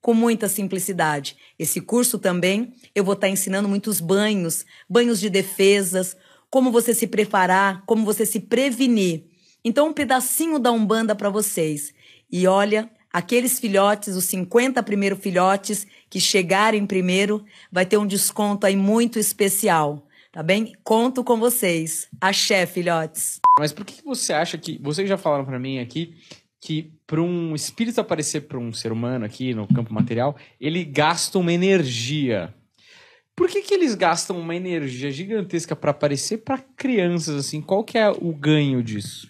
com muita simplicidade. Esse curso também eu vou estar tá ensinando muitos banhos, banhos de defesas, como você se preparar, como você se prevenir. Então, um pedacinho da Umbanda para vocês. E olha, aqueles filhotes, os 50 primeiros filhotes que chegarem primeiro, vai ter um desconto aí muito especial, tá bem? Conto com vocês. Axé, filhotes. Mas por que você acha que vocês já falaram para mim aqui que para um espírito aparecer para um ser humano aqui no campo material, ele gasta uma energia. Por que, que eles gastam uma energia gigantesca para aparecer para crianças assim? Qual que é o ganho disso?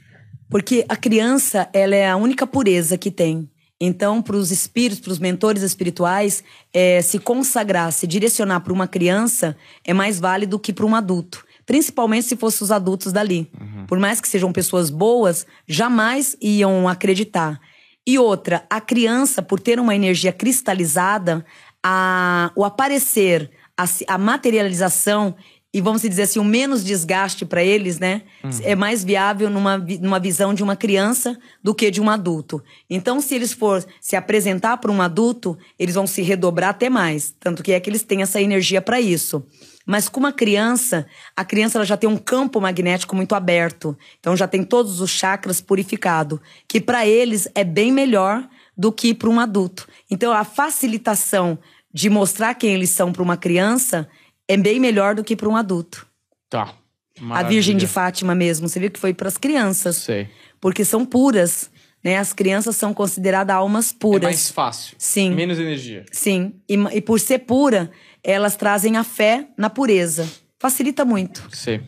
Porque a criança, ela é a única pureza que tem. Então, para os espíritos, para os mentores espirituais, é, se consagrar, se direcionar para uma criança é mais válido que para um adulto. Principalmente se fossem os adultos dali. Uhum. Por mais que sejam pessoas boas, jamais iam acreditar. E outra, a criança, por ter uma energia cristalizada, a, o aparecer, a, a materialização e vamos dizer assim, o menos desgaste para eles, né? Uhum. É mais viável numa, numa visão de uma criança do que de um adulto. Então, se eles for se apresentar para um adulto, eles vão se redobrar até mais. Tanto que é que eles têm essa energia para isso. Mas com uma criança, a criança ela já tem um campo magnético muito aberto. Então já tem todos os chakras purificado, que para eles é bem melhor do que para um adulto. Então a facilitação de mostrar quem eles são para uma criança é bem melhor do que para um adulto. Tá. Maravilha. A Virgem de Fátima mesmo, você viu que foi para as crianças. Sei. Porque são puras, né? As crianças são consideradas almas puras. É mais fácil. Sim. Menos energia. Sim. E, e por ser pura, elas trazem a fé na pureza. Facilita muito. Sei.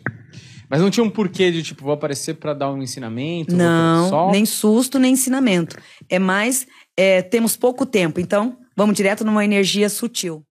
Mas não tinha um porquê de, tipo, vou aparecer para dar um ensinamento? Não, nem susto, nem ensinamento. É mais, é, temos pouco tempo, então vamos direto numa energia sutil.